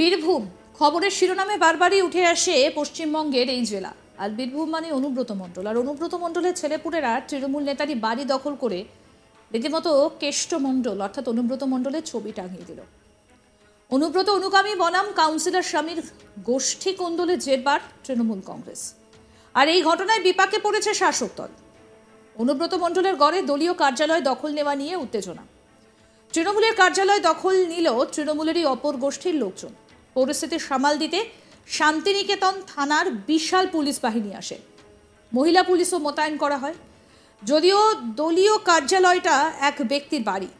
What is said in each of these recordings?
বীরভূম খবরের শিরোনামে বারবারই উঠে আসে পশ্চিমবঙ্গের এই জেলা আর বীরভূম মানে অনুব্রত মণ্ডল আর অনুব্রত মণ্ডলের ছেলেপুরেরা তৃণমূল নেতারই বাড়ি দখল করে রীতিমতো কেষ্ট মণ্ডল অর্থাৎ অনুব্রত মণ্ডলের ছবি টাঙিয়ে দিল অনুব্রত অনুগামী বনাম কাউন্সিলর স্বামীর গোষ্ঠী কোন্দলের জেরবার তৃণমূল কংগ্রেস আর এই ঘটনায় বিপাকে পড়েছে শাসক দল অনুব্রত মণ্ডলের গড়ে দলীয় কার্যালয় দখল নেওয়া নিয়ে উত্তেজনা তৃণমূলের কার্যালয় দখল নিল তৃণমূলেরই অপর গোষ্ঠীর লোকজন পরিস্থিতি সামাল দিতে শান্তিনিকেতন থানার বিশাল পুলিশ বাহিনী আসে মহিলা পুলিশও মোতায়েন করা হয় যদিও দলীয় কার্যালয়টা এক ব্যক্তির বাড়ি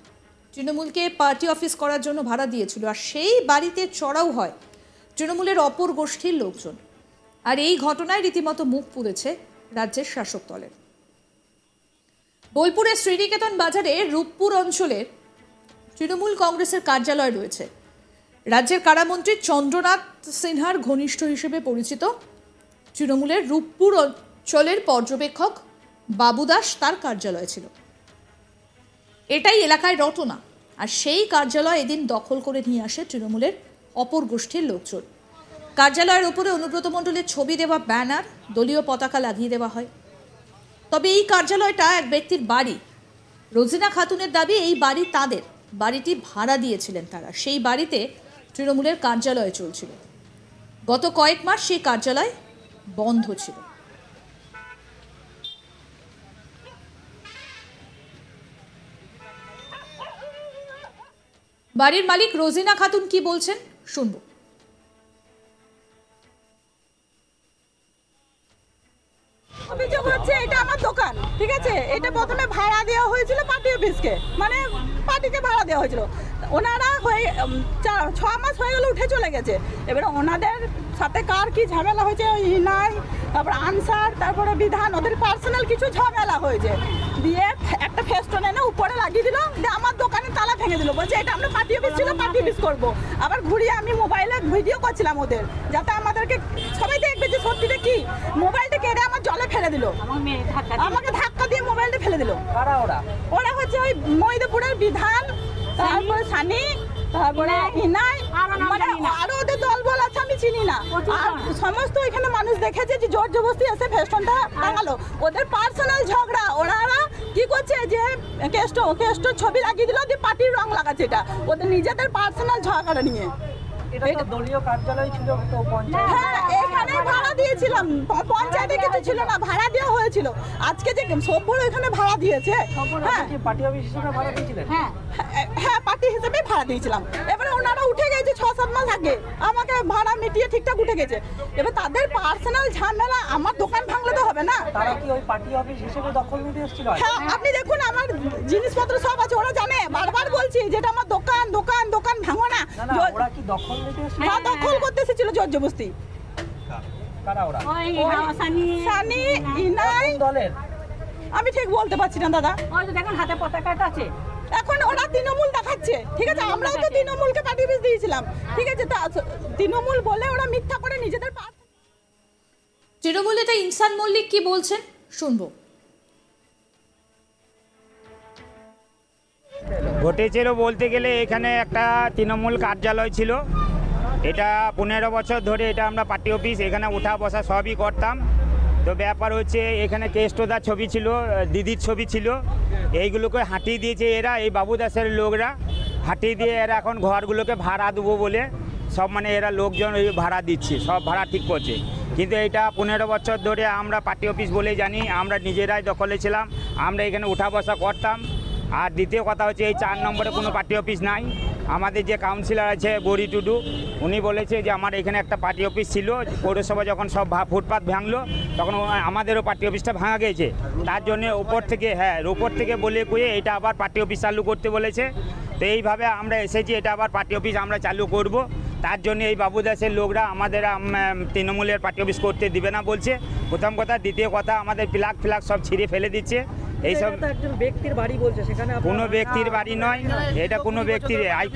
তৃণমূলকে পার্টি অফিস করার জন্য ভাড়া দিয়েছিল আর সেই বাড়িতে চড়াও হয় তৃণমূলের অপর গোষ্ঠীর লোকজন আর এই ঘটনায় রীতিমতো মুখ পুড়েছে রাজ্যের শাসক দলের বোলপুরের শ্রীনিকেতন বাজারে রূপপুর অঞ্চলের তৃণমূল কংগ্রেসের কার্যালয় রয়েছে রাজ্যের কারামন্ত্রী চন্দ্রনাথ সিনহার ঘনিষ্ঠ হিসেবে পরিচিত তৃণমূলের রূপপুর অঞ্চলের পর্যবেক্ষক বাবুদাস তার কার্যালয় ছিল এটাই এলাকায় রটনা আর সেই কার্যালয় এদিন দখল করে নিয়ে আসে তৃণমূলের অপর গোষ্ঠীর লোকজন কার্যালয়ের ওপরে অনুব্রত মণ্ডলের ছবি দেওয়া ব্যানার দলীয় পতাকা লাগিয়ে দেওয়া হয় তবে এই কার্যালয়টা এক ব্যক্তির বাড়ি রোজিনা খাতুনের দাবি এই বাড়ি তাদের বাড়িটি ভাড়া দিয়েছিলেন তারা সেই বাড়িতে তৃণমূলের কার্যালয়ে চলছিল গত কয়েক মাস সেই কার্যালয় বন্ধ ছিল বাড়ির মালিক রোজিনা খাতুন কি বলছেন শুনব অভিযোগ হচ্ছে এটা আমার দোকান ঠিক আছে এটা প্রথমে ভাড়া দেওয়া হয়েছিল পার্টি অফিসকে মানে পার্টিকে ভাড়া দেওয়া হয়েছিল ওনারা হয়ে ছ মাস হয়ে গেলে উঠে চলে গেছে এবারে ওনাদের সাথে কার কি ঝামেলা হয়েছে ওই ইনাই তারপর আনসার তারপরে বিধান ওদের পার্সোনাল কিছু ঝামেলা হয়েছে দিয়ে একটা ফেস্টন এনে উপরে লাগিয়ে দিল দিয়ে আমার দোকানে তালা ভেঙে দিল বলছে এটা আমরা পার্টি অফিস ছিল পার্টি অফিস করবো আবার ঘুরিয়ে আমি মোবাইল আমরা ভিডিও করছিলাম ওদের যাতে আমাদেরকে সবাই দেখবে যে সত্যিটা কি মোবাইলটা কেড়ে আমার জলে ফেলে দিল আমাকে ধাক্কা দিয়ে মোবাইলটা ফেলে দিল ওরা হচ্ছে ওই মহিদপুরের বিধান তারপরে সানি মানে আছে আমি চিনি না সমস্ত এখানে মানুষ দেখেছে যে জোর এসে ফেস্টনটা হ্যাঁ। ওদের পার্সোনাল ঝগড়া ওরা কি করছে যে কেষ্ট ছবি লাগিয়ে পার্টির রং এটা ওদের নিজেদের পার্সোনাল ঝগড়া নিয়ে হ্যাঁ, হ্যাঁ, ভাড়া দিয়েছিলাম পঞ্চায়েতে না ভাড়া দেওয়া হয়েছিল আজকে যে এখানে ভাড়া দিয়েছে হ্যাঁ।, হ্যাঁ পার্টি হিসেবে ভাড়া দিয়েছিলাম এবারে ওনারা উঠে গেছে ছ সাত মাস আগে আমাকে ভাড়া মিটিয়ে ঠিকঠাক উঠে গেছে এবার তাদের পার্সোনাল ঝামেলা আমার দোকান ভাঙলে তো হবে না তারা কি ওই পার্টি অফিস হিসেবে দখল নিতে এসেছিল হ্যাঁ আপনি দেখুন আমার জিনিসপত্র সব আছে ওরা জানে বারবার বলছি যেটা আমার দোকান দোকান দোকান ভাঙো না ওরা কি দখল নিতে এসেছিল হ্যাঁ দখল করতে এসেছিল জোর জবস্তি কারা ওরা হ্যাঁ, সানি সানি হ্যাঁ। ইনাই দলের আমি ঠিক বলতে পারছি না দাদা ওই দেখুন হাতে পতাকাটা আছে ওরা তৃণমূল দেখাচ্ছে ঠিক আছে আমরাও তো তৃণমূলকে পার্টি বিষ দিয়েছিলাম ঠিক আছে তা তৃণমূল বলে ওরা মিথ্যা করে নিজেদের তৃণমূল এটা ইনসান মল্লিক কি বলছেন শুনবো ঘটেছিল বলতে গেলে এখানে একটা তৃণমূল কার্যালয় ছিল এটা পনেরো বছর ধরে এটা আমরা পার্টি অফিস এখানে উঠা বসা সবই করতাম তো ব্যাপার হচ্ছে এখানে কেষ্টদার ছবি ছিল দিদির ছবি ছিল এইগুলোকে হাঁটিয়ে দিয়েছে এরা এই বাবু দাসের লোকরা হাঁটিয়ে দিয়ে এরা এখন ঘরগুলোকে ভাড়া দেবো বলে সব মানে এরা লোকজন ওই ভাড়া দিচ্ছে সব ভাড়া ঠিক করছে কিন্তু এটা পনেরো বছর ধরে আমরা পার্টি অফিস বলে জানি আমরা নিজেরাই দখলে ছিলাম আমরা এখানে উঠা বসা করতাম আর দ্বিতীয় কথা হচ্ছে এই চার নম্বরে কোনো পার্টি অফিস নাই আমাদের যে কাউন্সিলর আছে বরি টুডু উনি বলেছে যে আমার এখানে একটা পার্টি অফিস ছিল পৌরসভা যখন সব ফুটপাথ ভাঙলো তখন আমাদেরও পার্টি অফিসটা ভাঙা গেছে তার জন্য ওপর থেকে হ্যাঁ ওপর থেকে বলে কুয়ে এটা আবার পার্টি অফিস চালু করতে বলেছে তো এইভাবে আমরা এসেছি এটা আবার পার্টি অফিস আমরা চালু করব তার জন্য এই বাবুদাসের লোকরা আমাদের তৃণমূলের পার্টি অফিস করতে দিবে না বলছে প্রথম কথা দ্বিতীয় কথা আমাদের প্লাগ ফ্লাক সব ছিঁড়ে ফেলে দিচ্ছে এইসব কোনো ব্যক্তির বাড়ি নয় এটা কোনো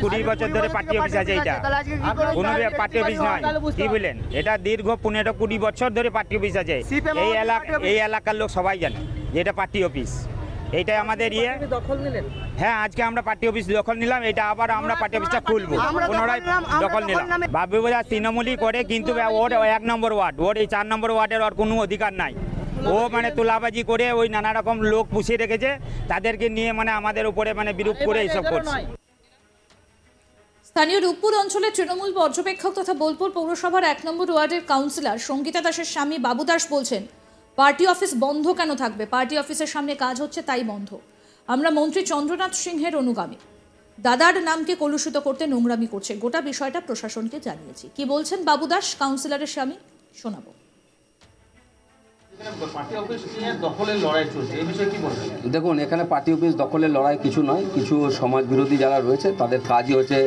কুড়ি বছর ধরে পার্টি অফিস আছে কোনো পার্টি অফিস নয় এটা দীর্ঘ পনেরো কুড়ি বছর ধরে পার্টি অফিস আছে এই এলাকা এই এলাকার লোক সবাই জানে এটা পার্টি অফিস আমাদের ইয়ে হ্যাঁ আজকে আমরা পার্টি অফিস নিলাম এটা আবার আমরা পার্টি অফিসটা খুলবো পুনরায় নিলাম তৃণমূলই করে কিন্তু ওর এক নম্বর ওয়ার্ড ওর এই চার নম্বর ওয়ার্ডের ওর কোনো অধিকার নাই ও মানে তোলাবাজি করে ওই নানা রকম লোক পুষিয়ে রেখেছে তাদেরকে নিয়ে মানে আমাদের উপরে মানে বিরূপ করে এইসব করছে স্থানীয় রূপপুর অঞ্চলে তৃণমূল পর্যবেক্ষক তথা বোলপুর পৌরসভার এক নম্বর ওয়ার্ডের কাউন্সিলর সঙ্গীতা দাসের স্বামী বাবু দাস বলছেন পার্টি অফিস বন্ধ কেন থাকবে পার্টি অফিসের সামনে কাজ হচ্ছে তাই বন্ধ আমরা মন্ত্রী চন্দ্রনাথ সিংহের অনুগামী দাদার নামকে কলুষিত করতে নোংরামি করছে গোটা বিষয়টা প্রশাসনকে জানিয়েছি কি বলছেন বাবু দাস কাউন্সিলরের স্বামী শোনাবো দেখুন এখানে পার্টি অফিস দখলের লড়াই কিছু নয় কিছু সমাজ বিরোধী যারা রয়েছে তাদের কাজই হচ্ছে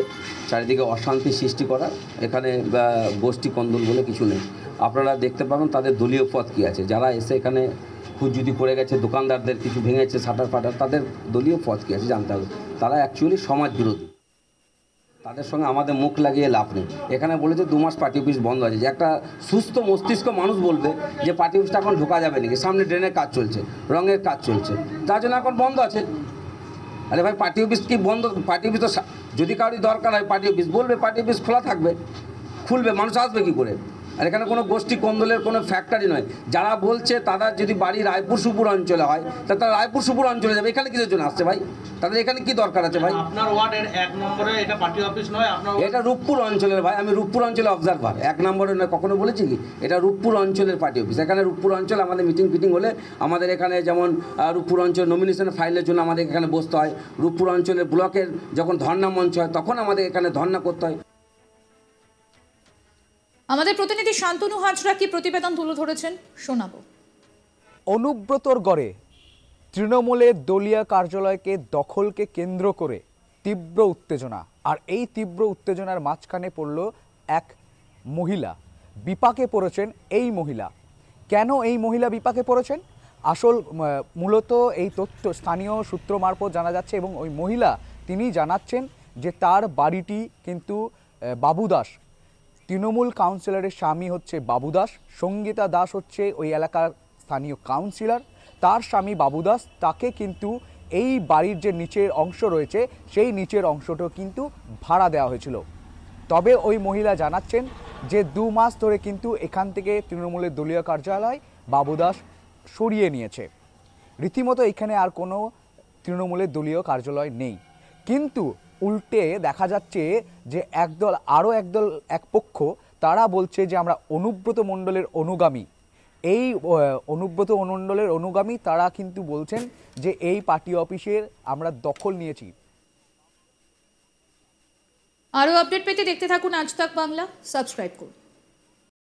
চারিদিকে অশান্তি সৃষ্টি করা এখানে গোষ্ঠী কন্দল বলে কিছু নেই আপনারা দেখতে পাবেন তাদের দলীয় পথ কী আছে যারা এসে এখানে খুঁজুদি করে গেছে দোকানদারদের কিছু ভেঙেছে সাটার ফাটার তাদের দলীয় পথ কি আছে জানতে হবে তারা অ্যাকচুয়ালি সমাজ বিরোধী তাদের সঙ্গে আমাদের মুখ লাগিয়ে লাভ নেই এখানে বলেছে দু মাস পার্টি অফিস বন্ধ আছে যে একটা সুস্থ মস্তিষ্ক মানুষ বলবে যে পার্টি অফিসটা এখন ঢোকা যাবে নাকি সামনে ড্রেনের কাজ চলছে রঙের কাজ চলছে তার জন্য এখন বন্ধ আছে আরে ভাই পার্টি অফিস কি বন্ধ পার্টি অফিস তো যদি কারোর দরকার হয় পার্টি অফিস বলবে পার্টি অফিস খোলা থাকবে খুলবে মানুষ আসবে কি করে আর এখানে কোনো গোষ্ঠী কন্দলের কোনো ফ্যাক্টরি নয় যারা বলছে তারা যদি বাড়ি রায়পুর সুপুর অঞ্চলে হয় তা তারা রায়পুর সুপুর অঞ্চলে যাবে এখানে কিছু জন আসছে ভাই তাদের এখানে কি দরকার আছে ভাই আপনার ওয়ার্ডের এক নম্বরে এটা পার্টি অফিস নয় আপনার এটা রূপপুর অঞ্চলের ভাই আমি রূপপুর অঞ্চলে অবজার্ভার এক নম্বরে নয় কখনো বলেছি কি এটা রূপপুর অঞ্চলের পার্টি অফিস এখানে রূপপুর অঞ্চলে আমাদের মিটিং ফিটিং হলে আমাদের এখানে যেমন রূপপুর অঞ্চল নমিনেশন ফাইলের জন্য আমাদের এখানে বসতে হয় রূপপুর অঞ্চলের ব্লকের যখন ধর্ণা মঞ্চ হয় তখন আমাদের এখানে ধর্ণা করতে হয় আমাদের প্রতিনিধি শান্তনু হাজরা কি প্রতিবেদন তুলে ধরেছেন শোনাবো অনুব্রতর গড়ে তৃণমূলের দলীয় কার্যালয়কে দখলকে কেন্দ্র করে তীব্র উত্তেজনা আর এই তীব্র উত্তেজনার মাঝখানে পড়ল এক মহিলা বিপাকে পড়েছেন এই মহিলা কেন এই মহিলা বিপাকে পড়েছেন আসল মূলত এই তথ্য স্থানীয় সূত্র মারফত জানা যাচ্ছে এবং ওই মহিলা তিনি জানাচ্ছেন যে তার বাড়িটি কিন্তু বাবুদাস তৃণমূল কাউন্সিলরের স্বামী হচ্ছে বাবু দাস সঙ্গীতা দাস হচ্ছে ওই এলাকার স্থানীয় কাউন্সিলর তার স্বামী বাবু দাস তাকে কিন্তু এই বাড়ির যে নিচের অংশ রয়েছে সেই নিচের অংশটাও কিন্তু ভাড়া দেওয়া হয়েছিল তবে ওই মহিলা জানাচ্ছেন যে দু মাস ধরে কিন্তু এখান থেকে তৃণমূলের দলীয় কার্যালয় বাবু দাস সরিয়ে নিয়েছে রীতিমতো এখানে আর কোনো তৃণমূলের দলীয় কার্যালয় নেই কিন্তু উল্টে দেখা যাচ্ছে যে একদল আরও একদল এক পক্ষ তারা বলছে যে আমরা অনুব্রত মণ্ডলের অনুগামী এই অনুব্রত মণ্ডলের অনুগামী তারা কিন্তু বলছেন যে এই পার্টি অফিসের আমরা দখল নিয়েছি আরও আপডেট পেতে দেখতে থাকুন আজ তাক বাংলা সাবস্ক্রাইব করুন